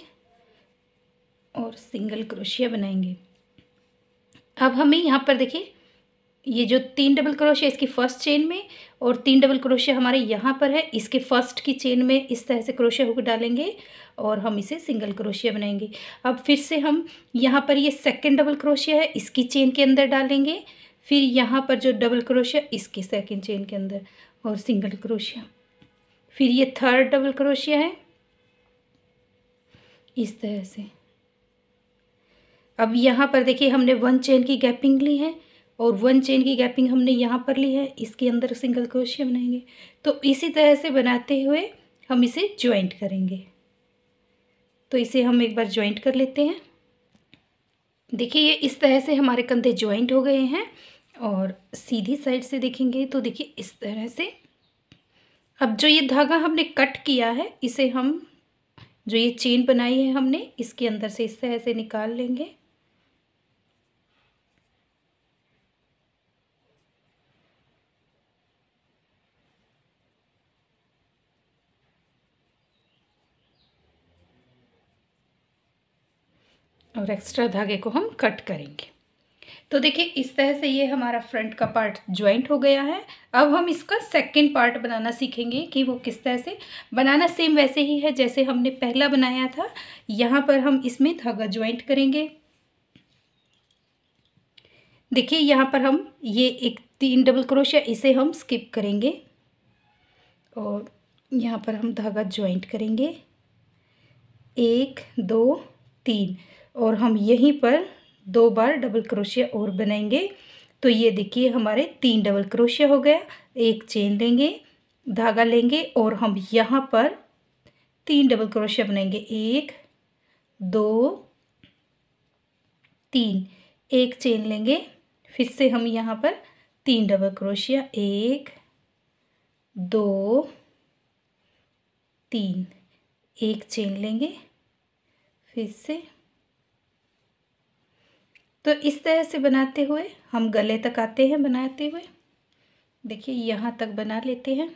और सिंगल क्रोशिया बनाएंगे अब हमें यहाँ पर देखिए ये जो तीन डबल क्रोशिया इसकी फर्स्ट चेन में और तीन डबल क्रोशिया हमारे यहाँ पर है इसके फर्स्ट की चेन में इस तरह से क्रोशिया होकर डालेंगे और हम इसे सिंगल क्रोशिया बनाएंगे अब फिर से हम यहाँ पर ये सेकंड डबल क्रोशिया है इसकी चेन के अंदर डालेंगे फिर यहाँ पर जो डबल क्रोशिया इसके सेकेंड चेन के अंदर और सिंगल क्रोशिया फिर ये थर्ड डबल क्रोशिया है इस तरह से अब यहाँ पर देखिए हमने वन चेन की गैपिंग ली है और वन चेन की गैपिंग हमने यहाँ पर ली है इसके अंदर सिंगल क्रोशिया बनाएंगे तो इसी तरह से बनाते हुए हम इसे ज्वाइंट करेंगे तो इसे हम एक बार ज्वाइंट कर लेते हैं देखिए ये इस तरह से हमारे कंधे ज्वाइंट हो गए हैं और सीधी साइड से देखेंगे तो देखिए इस तरह से अब जो ये धागा हमने कट किया है इसे हम जो ये चेन बनाई है हमने इसके अंदर से इस तरह से निकाल लेंगे और एक्स्ट्रा धागे को हम कट करेंगे तो देखिए इस तरह से ये हमारा फ्रंट का पार्ट ज्वाइंट हो गया है अब हम इसका सेकंड पार्ट बनाना सीखेंगे कि वो किस तरह से बनाना सेम वैसे ही है जैसे हमने पहला बनाया था यहाँ पर हम इसमें धागा ज्वाइंट करेंगे देखिए यहाँ पर हम ये एक तीन डबल क्रोशिया इसे हम स्किप करेंगे और यहाँ पर हम धागा ज्वाइंट करेंगे एक दो तीन और हम यहीं पर दो बार डबल क्रोशिया और बनाएंगे तो ये देखिए हमारे तीन डबल क्रोशिया हो गया एक चेन लेंगे धागा लेंगे और हम यहाँ पर तीन डबल क्रोशिया बनाएंगे एक दो तीन एक चेन लेंगे फिर से हम यहाँ पर तीन डबल क्रोशिया एक दो तीन एक चेन लेंगे फिर से तो इस तरह से बनाते हुए हम गले तक आते हैं बनाते हुए देखिए यहाँ तक बना लेते हैं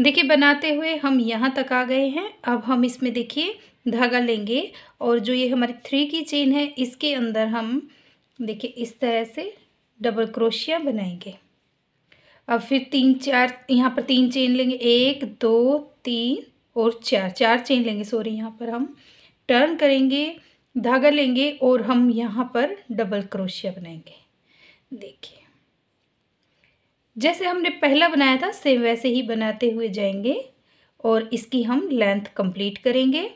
देखिए बनाते हुए हम यहाँ तक आ गए हैं अब हम इसमें देखिए धागा लेंगे और जो ये हमारी थ्री की चेन है इसके अंदर हम देखिए इस तरह से डबल क्रोशिया बनाएंगे अब फिर तीन चार यहाँ पर तीन चेन लेंगे एक दो तीन और चार चार चेन लेंगे सॉरी यहाँ पर हम टर्न करेंगे धागा लेंगे और हम यहाँ पर डबल क्रोशिया बनाएंगे देखिए जैसे हमने पहला बनाया था सेम वैसे ही बनाते हुए जाएंगे और इसकी हम लेंथ कंप्लीट करेंगे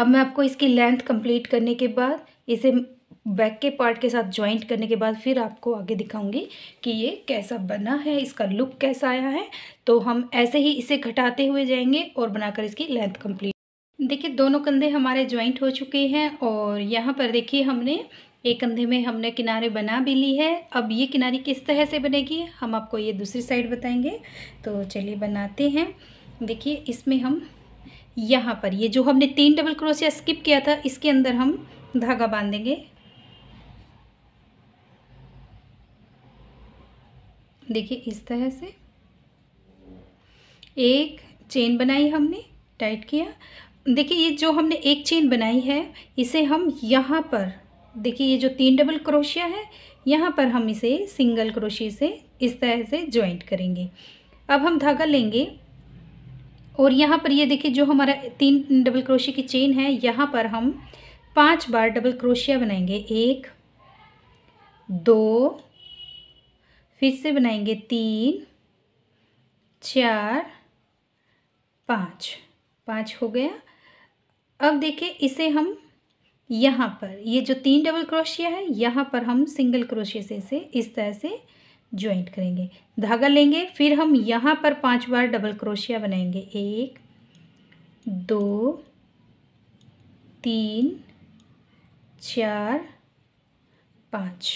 अब मैं आपको इसकी लेंथ कंप्लीट करने के बाद इसे बैक के पार्ट के साथ ज्वाइंट करने के बाद फिर आपको आगे दिखाऊंगी कि ये कैसा बना है इसका लुक कैसा आया है तो हम ऐसे ही इसे घटाते हुए जाएंगे और बनाकर इसकी लेंथ कंप्लीट देखिए दोनों कंधे हमारे ज्वाइंट हो चुके हैं और यहाँ पर देखिए हमने एक कंधे में हमने किनारे बना भी ली है अब ये किनारी किस तरह से बनेगी हम आपको ये दूसरी साइड बताएंगे तो चलिए बनाते हैं देखिए इसमें हम यहाँ पर ये जो हमने तीन डबल क्रोशिया स्किप किया था इसके अंदर हम धागा बांधेंगे देखिए इस तरह से एक चेन बनाई हमने टाइट किया देखिए ये जो हमने एक चेन बनाई है इसे हम यहाँ पर देखिए ये जो तीन डबल क्रोशिया है यहाँ पर हम इसे सिंगल क्रोशिया से इस तरह से ज्वाइंट करेंगे अब हम धागा लेंगे और यहाँ पर ये देखिए जो हमारा तीन डबल क्रोशिया की चेन है यहाँ पर हम पांच बार डबल क्रोशिया बनाएंगे एक दो फिर से बनाएंगे तीन चार पाँच पाँच हो गया अब देखिए इसे हम यहाँ पर ये जो तीन डबल क्रोशिया है यहाँ पर हम सिंगल क्रोशिया से इसे इस तरह से ज्वाइंट करेंगे धागा लेंगे फिर हम यहाँ पर पांच बार डबल क्रोशिया बनाएंगे एक दो तीन चार पाँच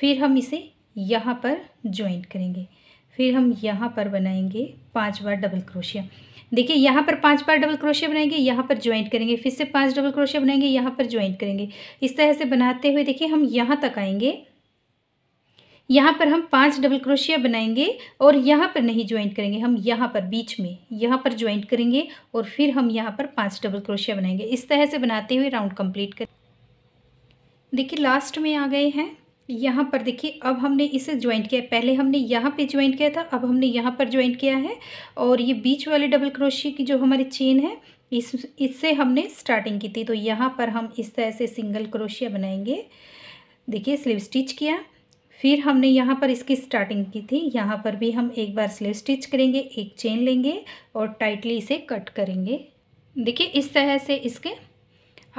फिर हम इसे यहाँ पर ज्वाइंट करेंगे फिर हम यहाँ पर बनाएंगे पांच बार डबल क्रोशिया देखिए यहाँ पर पांच बार डबल क्रोशिया बनाएंगे यहाँ पर ज्वाइंट करेंगे फिर से पांच डबल क्रोशिया बनाएंगे यहाँ पर ज्वाइंट करेंगे इस तरह से बनाते हुए देखिए हम यहाँ तक आएंगे यहाँ पर हम पांच डबल क्रोशिया बनाएंगे और यहाँ पर नहीं ज्वाइंट करेंगे हम यहाँ पर बीच में यहाँ पर ज्वाइंट करेंगे और फिर हम यहाँ पर पांच डबल क्रोशिया बनाएंगे इस तरह से बनाते हुए राउंड कंप्लीट कर देखिए लास्ट में आ गए हैं यहाँ पर देखिए अब हमने इसे ज्वाइंट किया पहले हमने यहाँ पे ज्वाइंट किया था अब हमने यहाँ पर ज्वाइंट किया है और ये बीच वाले डबल क्रोशिया की जो हमारी चेन है इस इससे हमने स्टार्टिंग की थी तो यहाँ पर हम इस तरह से सिंगल क्रोशिया बनाएंगे देखिए स्लीव स्टिच किया फिर हमने यहाँ पर इसकी स्टार्टिंग की थी यहाँ पर भी हम एक बार स्लीव स्टिच करेंगे एक चेन लेंगे और टाइटली इसे कट करेंगे देखिए इस तरह से इसके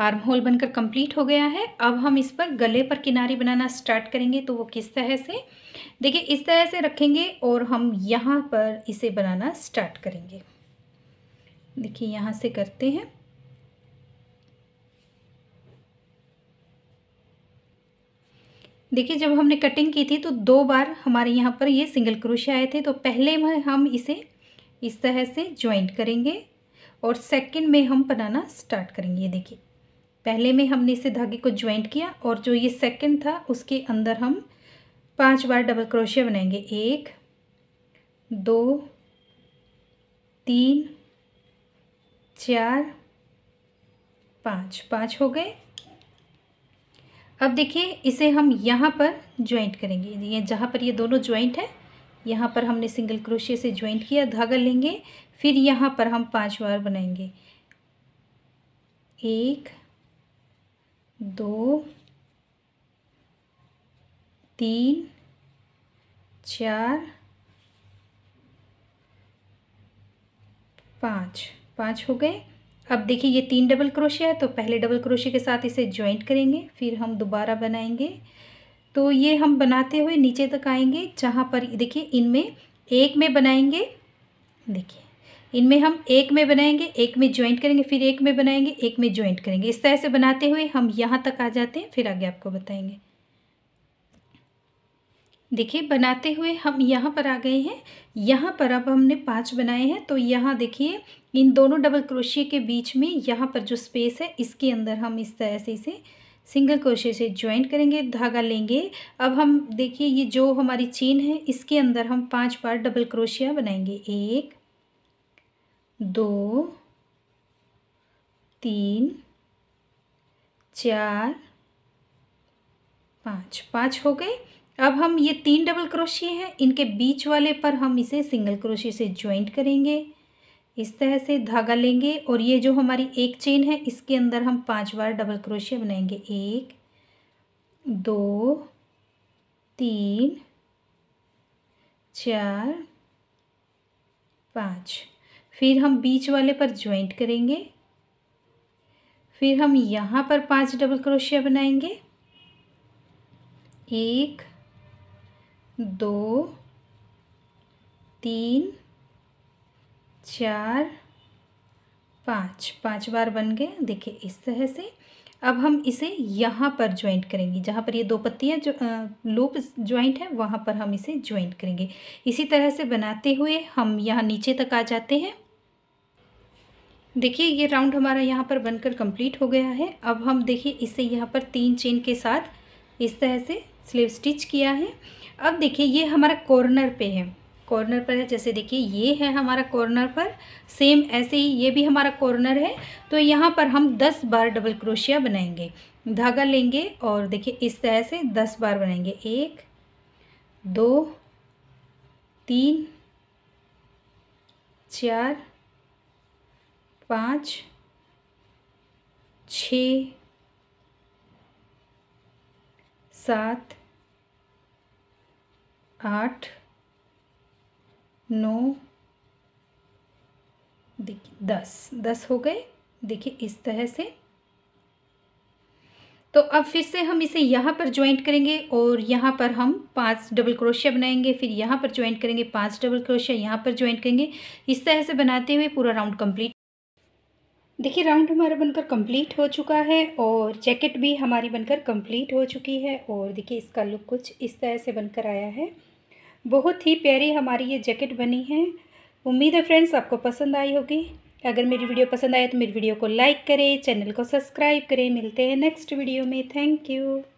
आर्म होल बनकर कंप्लीट हो गया है अब हम इस पर गले पर किनारी बनाना स्टार्ट करेंगे तो वो किस तरह से देखिए इस तरह से रखेंगे और हम यहाँ पर इसे बनाना स्टार्ट करेंगे देखिए यहाँ से करते हैं देखिए जब हमने कटिंग की थी तो दो बार हमारे यहाँ पर ये सिंगल क्रोशे आए थे तो पहले में हम इसे इस तरह से ज्वाइंट करेंगे और सेकंड में हम बनाना स्टार्ट करेंगे ये देखिए पहले में हमने इसे धागे को ज्वाइंट किया और जो ये सेकंड था उसके अंदर हम पांच बार डबल क्रोशिया बनाएंगे एक दो तीन चार पाँच पाँच हो गए अब देखिए इसे हम यहाँ पर ज्वाइंट करेंगे ये जहाँ पर ये दोनों ज्वाइंट है यहाँ पर हमने सिंगल क्रोशिया से ज्वाइंट किया धागा लेंगे फिर यहाँ पर हम पांच बार बनाएंगे एक दो तीन चार पाँच पाँच हो गए अब देखिए ये तीन डबल क्रोशिया है तो पहले डबल क्रोशिया के साथ इसे ज्वाइंट करेंगे फिर हम दोबारा बनाएंगे तो ये हम बनाते हुए नीचे तक आएंगे जहाँ पर देखिए इनमें एक में बनाएंगे देखिए इनमें हम एक में बनाएंगे एक में ज्वाइंट करेंगे फिर एक में बनाएंगे एक में ज्वाइंट करेंगे इस तरह से बनाते हुए हम यहाँ तक आ जाते हैं फिर आगे आपको बताएंगे देखिए बनाते हुए हम यहाँ पर आ गए हैं यहाँ पर अब हमने पांच बनाए हैं तो यहाँ देखिए इन दोनों डबल क्रोशिए के बीच में यहाँ पर जो स्पेस है इसके अंदर हम इस तरह से इसे सिंगल क्रोशिया से ज्वाइंट करेंगे धागा लेंगे अब हम देखिए ये जो हमारी चेन है इसके अंदर हम पांच बार डबल क्रोशिया बनाएंगे एक दो तीन चार पाँच पाँच हो गए अब हम ये तीन डबल क्रोशिए हैं इनके बीच वाले पर हम इसे सिंगल क्रोशिए से ज्वाइंट करेंगे इस तरह से धागा लेंगे और ये जो हमारी एक चेन है इसके अंदर हम पांच बार डबल क्रोशिया बनाएंगे एक दो तीन चार पाँच फिर हम बीच वाले पर ज्वाइंट करेंगे फिर हम यहाँ पर पांच डबल क्रोशिया बनाएंगे एक दो तीन चार पाँच पाँच बार बन गए देखिए इस तरह से अब हम इसे यहाँ पर ज्वाइंट करेंगे जहाँ पर ये दो पत्तियाँ जो लूप ज्वाइंट है वहाँ पर हम इसे ज्वाइंट करेंगे इसी तरह से बनाते हुए हम यहाँ नीचे तक आ जाते हैं देखिए ये राउंड हमारा यहाँ पर बनकर कंप्लीट हो गया है अब हम देखिए इसे यहाँ पर तीन चेन के साथ इस तरह से स्लीव स्टिच किया है अब देखिए ये हमारा कॉर्नर पे है कॉर्नर पर है जैसे देखिए ये है हमारा कॉर्नर पर सेम ऐसे ही ये भी हमारा कॉर्नर है तो यहाँ पर हम दस बार डबल क्रोशिया बनाएंगे धागा लेंगे और देखिए इस तरह से दस बार बनाएंगे एक दो तीन चार पाँच छ सात आठ नौ देखिए दस दस हो गए देखिए इस तरह से तो अब फिर से हम इसे यहाँ पर ज्वाइंट करेंगे और यहाँ पर हम पांच डबल क्रोशिया बनाएंगे फिर यहाँ पर ज्वाइंट करेंगे पांच डबल क्रोशिया यहाँ पर ज्वाइंट करेंगे इस तरह से बनाते हुए पूरा राउंड कंप्लीट देखिए राउंड हमारा बनकर कंप्लीट हो चुका है और जैकेट भी हमारी बनकर कंप्लीट हो चुकी है और देखिए इसका लुक कुछ इस तरह से बनकर आया है बहुत ही प्यारी हमारी ये जैकेट बनी है उम्मीद है फ्रेंड्स आपको पसंद आई होगी अगर मेरी वीडियो पसंद आए तो मेरी वीडियो को लाइक करें चैनल को सब्सक्राइब करें मिलते हैं नेक्स्ट वीडियो में थैंक यू